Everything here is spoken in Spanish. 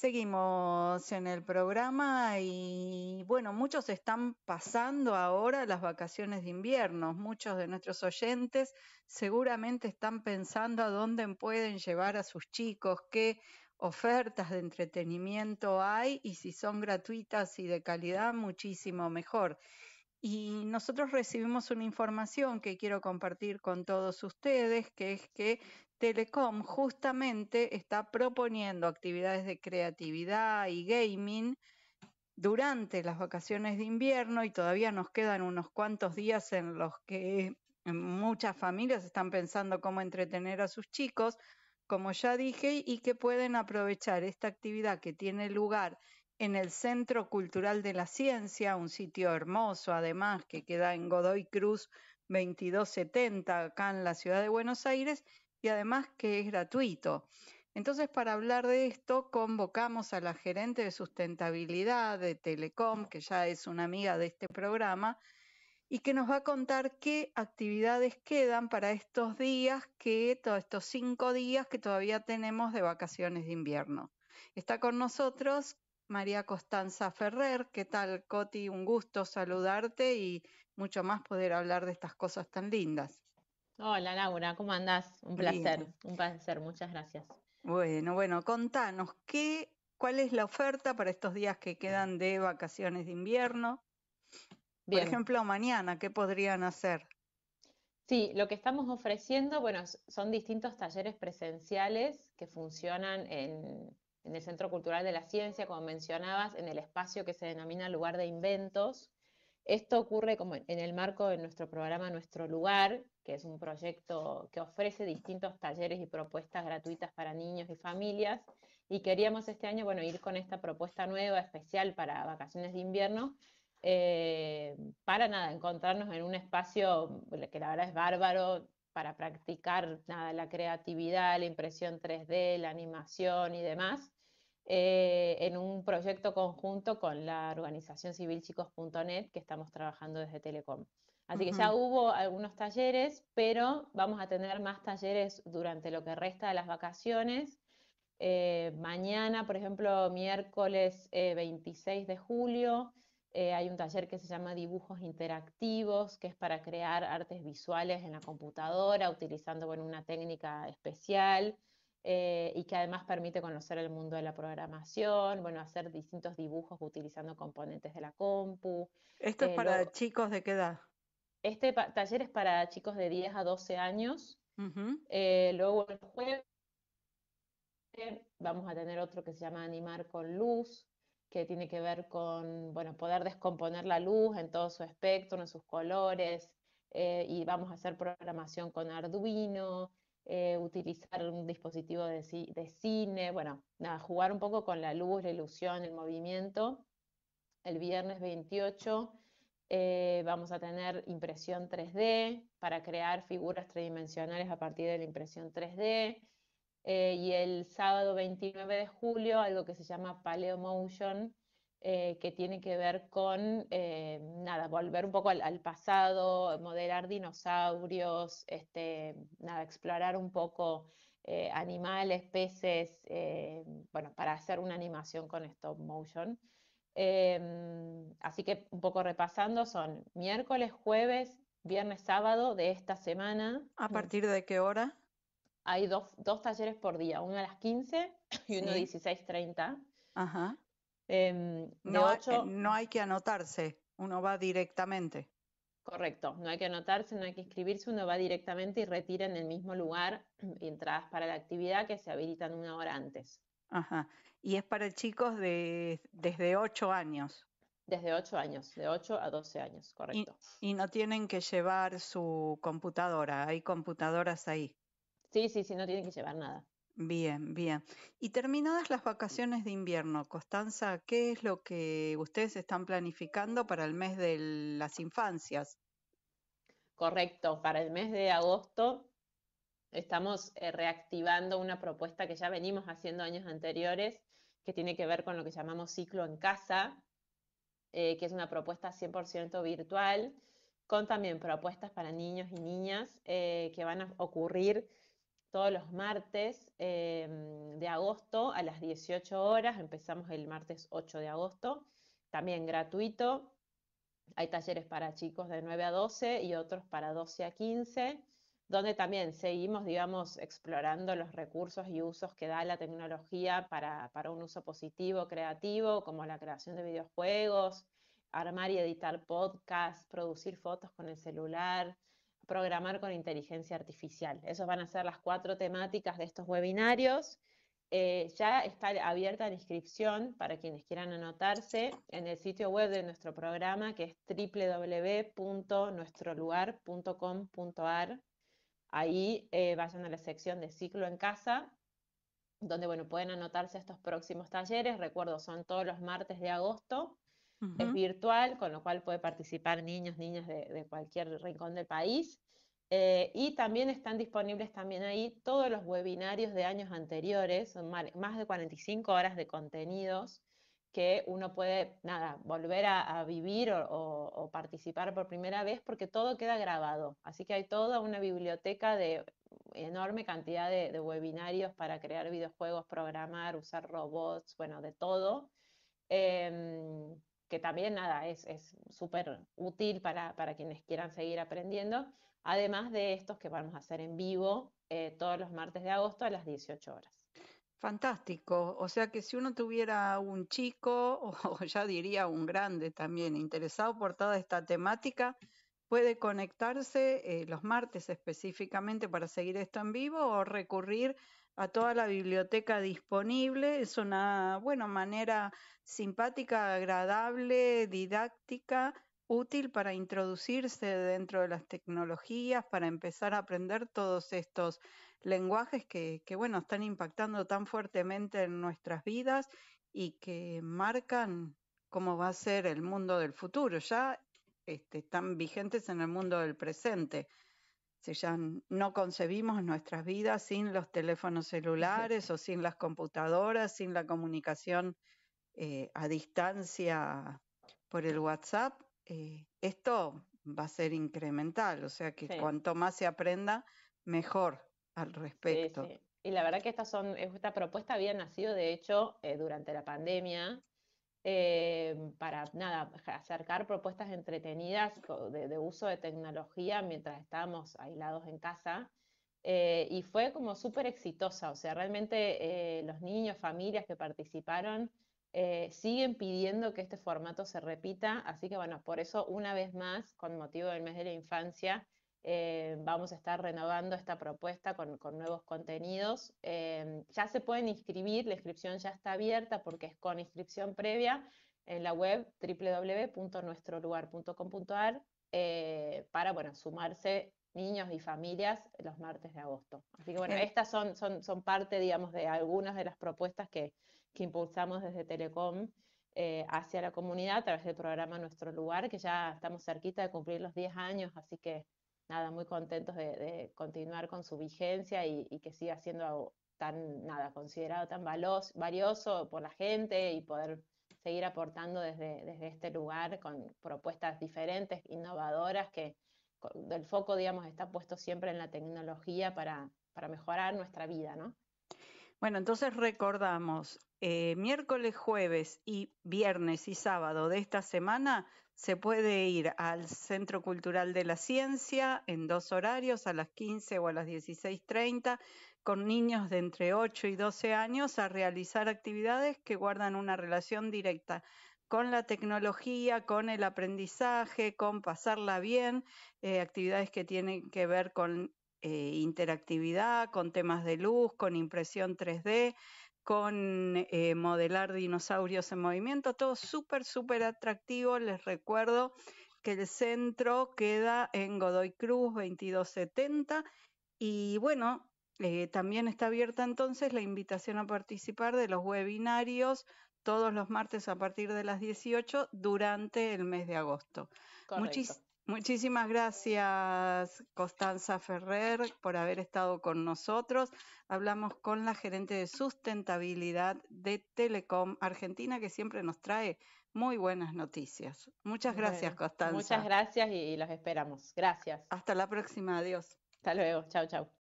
Seguimos en el programa y bueno, muchos están pasando ahora las vacaciones de invierno, muchos de nuestros oyentes seguramente están pensando a dónde pueden llevar a sus chicos, qué ofertas de entretenimiento hay y si son gratuitas y de calidad, muchísimo mejor. Y nosotros recibimos una información que quiero compartir con todos ustedes, que es que Telecom justamente está proponiendo actividades de creatividad y gaming durante las vacaciones de invierno y todavía nos quedan unos cuantos días en los que muchas familias están pensando cómo entretener a sus chicos, como ya dije, y que pueden aprovechar esta actividad que tiene lugar en el Centro Cultural de la Ciencia, un sitio hermoso además que queda en Godoy Cruz 2270, acá en la ciudad de Buenos Aires, y además que es gratuito. Entonces, para hablar de esto, convocamos a la gerente de sustentabilidad de Telecom, que ya es una amiga de este programa, y que nos va a contar qué actividades quedan para estos días, que todos estos cinco días que todavía tenemos de vacaciones de invierno. Está con nosotros María Costanza Ferrer. ¿Qué tal, Coti? Un gusto saludarte y mucho más poder hablar de estas cosas tan lindas. Hola Laura, ¿cómo andás? Un placer, un placer, muchas gracias. Bueno, bueno, contanos, ¿qué, ¿cuál es la oferta para estos días que quedan de vacaciones de invierno? Por ejemplo, mañana, ¿qué podrían hacer? Sí, lo que estamos ofreciendo, bueno, son distintos talleres presenciales que funcionan en, en el Centro Cultural de la Ciencia, como mencionabas, en el espacio que se denomina Lugar de Inventos, esto ocurre como en el marco de nuestro programa Nuestro Lugar, que es un proyecto que ofrece distintos talleres y propuestas gratuitas para niños y familias. Y queríamos este año, bueno, ir con esta propuesta nueva, especial para vacaciones de invierno, eh, para nada, encontrarnos en un espacio que la verdad es bárbaro para practicar nada, la creatividad, la impresión 3D, la animación y demás. Eh, en un proyecto conjunto con la organización civilchicos.net que estamos trabajando desde Telecom. Así que ya hubo algunos talleres, pero vamos a tener más talleres durante lo que resta de las vacaciones. Eh, mañana, por ejemplo, miércoles 26 eh, de julio, hay un taller que se llama Dibujos Interactivos, que es para crear artes visuales en la computadora, utilizando bueno, una técnica especial. Eh, y que además permite conocer el mundo de la programación, bueno, hacer distintos dibujos utilizando componentes de la compu. ¿Esto es eh, para chicos de qué edad? Este taller es para chicos de 10 a 12 años. Eh, luego el jueves vamos a tener otro que se llama Animar con Luz, que tiene que ver con, bueno, poder descomponer la luz en todo su espectro, en sus colores, y vamos a hacer programación con Arduino, eh, utilizar un dispositivo de, cine, bueno, jugar un poco con la luz, la ilusión, el movimiento. El viernes 28 eh, vamos a tener impresión 3D para crear figuras tridimensionales a partir de la impresión 3D. Eh, y el sábado 29 de julio algo que se llama Paleo Motion, eh, que tiene que ver con, eh, nada, volver un poco al, pasado, modelar dinosaurios, este, nada, explorar un poco eh, animales, peces, bueno, para hacer una animación con stop motion. Em, así que un poco repasando, son miércoles, jueves, viernes, sábado de esta semana. ¿A mm. partir de qué hora? Hay dos, talleres por día, uno a las 15 y uno a las 16.30. Ajá. Em, no, hay, que anotarse, uno va directamente. Correcto, no hay que anotarse, no hay que inscribirse, uno va directamente y retira en el mismo lugar entradas para la actividad que se habilitan una hora antes. Ajá, y es para chicos de, desde 8 años. Desde 8 años, de 8 a 12 años, correcto. Y, y no tienen que llevar su computadora, hay computadoras ahí. Sí, sí, sí, no tienen que llevar nada. Bien, bien. Y terminadas las vacaciones de invierno, Constanza, ¿qué es lo que ustedes están planificando para el mes de las infancias? Correcto, para el mes de agosto estamos eh, reactivando una propuesta que ya venimos haciendo años anteriores, que tiene que ver con lo que llamamos ciclo en casa, eh, que es una propuesta 100% virtual, con también propuestas para niños y niñas eh, que van a ocurrir todos los martes em, de agosto a las 18 horas. Empezamos el martes 8 de agosto, también gratuito. Hay talleres para chicos de 9 a 12 y otros para 12 a 15, donde también seguimos, digamos, explorando los recursos y usos que da la tecnología para, para un uso positivo, creativo, como la creación de videojuegos, armar y editar podcasts, producir fotos con el celular, programar con inteligencia artificial. Esas van a ser las cuatro temáticas de estos webinarios. Eh, ya está abierta la inscripción para quienes quieran anotarse en el sitio web de nuestro programa que es www.nuestrolugar.com.ar. Ahí eh, vayan a la sección de ciclo en casa, donde bueno, pueden anotarse estos próximos talleres. Recuerdo, son todos los martes de agosto es virtual, con lo cual puede participar niños, niñas de, cualquier rincón del país. Eh, y también están disponibles también ahí todos los webinarios de años anteriores, son más de 45 horas de contenidos que uno puede, nada, volver a, vivir o, o, participar por primera vez porque todo queda grabado. Así que hay toda una biblioteca de enorme cantidad de, webinarios para crear videojuegos, programar, usar robots, bueno, de todo. Em, que también nada, es súper útil para, para, quienes quieran seguir aprendiendo, además de estos que vamos a hacer en vivo eh, todos los martes de agosto a las 18 horas. Fantástico, o sea que si uno tuviera un chico o ya diría un grande también interesado por toda esta temática, puede conectarse eh, los martes específicamente para seguir esto en vivo o recurrir a toda la biblioteca disponible. Es una buena manera simpática, agradable, didáctica, útil para introducirse dentro de las tecnologías, para empezar a aprender todos estos lenguajes que, bueno, están impactando tan fuertemente en nuestras vidas y que marcan cómo va a ser el mundo del futuro. Ya este, están vigentes en el mundo del presente ya no concebimos nuestras vidas sin los teléfonos celulares o sin las computadoras, sin la comunicación eh, a distancia por el WhatsApp, eh, esto va a ser incremental, o sea que cuanto más se aprenda, mejor al respecto. Y la verdad que esta, son, esta propuesta había nacido, de hecho, eh, durante la pandemia. Eh, para nada, acercar propuestas entretenidas de, uso de tecnología mientras estábamos aislados en casa. Eh, y fue como súper exitosa, o sea, realmente eh, los niños, familias que participaron siguen pidiendo que este formato se repita, así que bueno, por eso una vez más, con motivo del mes de la infancia, eh, vamos a estar renovando esta propuesta con, nuevos contenidos. Eh, ya se pueden inscribir, la inscripción ya está abierta porque es con inscripción previa en la web www.nuestrolugar.com.ar eh, para, bueno, sumarse niños y familias los martes de agosto. Así que bueno, estas son, son, parte, digamos, de algunas de las propuestas que, impulsamos desde Telecom hacia la comunidad a través del programa Nuestro Lugar, que ya estamos cerquita de cumplir los 10 años, así que nada, muy contentos de, continuar con su vigencia y, que siga siendo tan, nada, considerado tan valioso por la gente y poder seguir aportando desde, desde este lugar con propuestas diferentes, innovadoras, que el foco, digamos, está puesto siempre en la tecnología para, para mejorar nuestra vida, ¿no? Bueno, entonces recordamos, eh, miércoles, jueves y viernes y sábado de esta semana se puede ir al Centro Cultural de la Ciencia en dos horarios, a las 15 o a las 16.30, con niños de entre 8 y 12 años a realizar actividades que guardan una relación directa con la tecnología, con el aprendizaje, con pasarla bien, eh, actividades que tienen que ver con eh, interactividad, con temas de luz, con impresión 3D, con eh, modelar dinosaurios en movimiento, todo súper, súper atractivo. Les recuerdo que el centro queda en Godoy Cruz 2270 y bueno, eh, también está abierta entonces la invitación a participar de los webinarios todos los martes a partir de las 18 durante el mes de agosto. Muchísimas gracias, Constanza Ferrer, por haber estado con nosotros. Hablamos con la gerente de sustentabilidad de Telecom Argentina, que siempre nos trae muy buenas noticias. Muchas gracias, Constanza. Muchas gracias y, y los esperamos. Gracias. Hasta la próxima. Adiós. Hasta luego. Chao, chao.